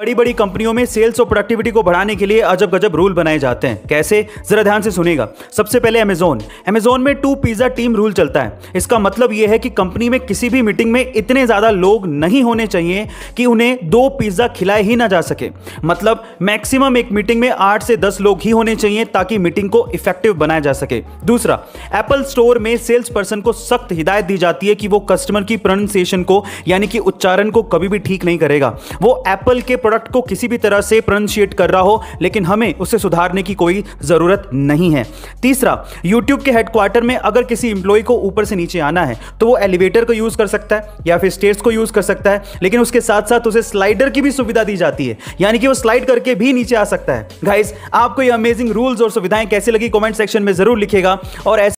बड़ी बड़ी कंपनियों में सेल्स और प्रोडक्टिविटी को बढ़ाने के लिए अजब गजब रूल बनाए जाते हैं कैसे जरा ध्यान से सुनेगा सबसे पहले अमेजोन अमेजोन में टू पिज्जा टीम रूल चलता है इसका मतलब यह है कि कंपनी में किसी भी मीटिंग में इतने ज्यादा लोग नहीं होने चाहिए कि उन्हें दो पिज्जा खिलाए ही ना जा सके मतलब मैक्सिमम एक मीटिंग में आठ से दस लोग ही होने चाहिए ताकि मीटिंग को इफेक्टिव बनाया जा सके दूसरा एप्पल स्टोर में सेल्स पर्सन को सख्त हिदायत दी जाती है कि वो कस्टमर की प्रोनाउंसिएशन को यानी कि उच्चारण को कभी भी ठीक नहीं करेगा वो एप्पल के प्रोडक्ट को किसी भी तरह से प्रनशिएट कर रहा हो लेकिन हमें उसे सुधारने की कोई ज़रूरत नहीं है तीसरा यूट्यूब के हेडक्वार्टर में अगर किसी इंप्लॉय को ऊपर से नीचे आना है तो वो एलिवेटर को यूज़ कर सकता है या फिर स्टेयर्स को यूज़ कर सकता है लेकिन उसके साथ साथ उसे स्लाइडर की भी सुविधा दी जाती है यानी कि वो स्लाइड करके भी नीचे आ सकता है घाइस आपको ये अमेजिंग रूल्स और सुविधाएं कैसी लगी कॉमेंट सेक्शन में ज़रूर लिखेगा और ऐसे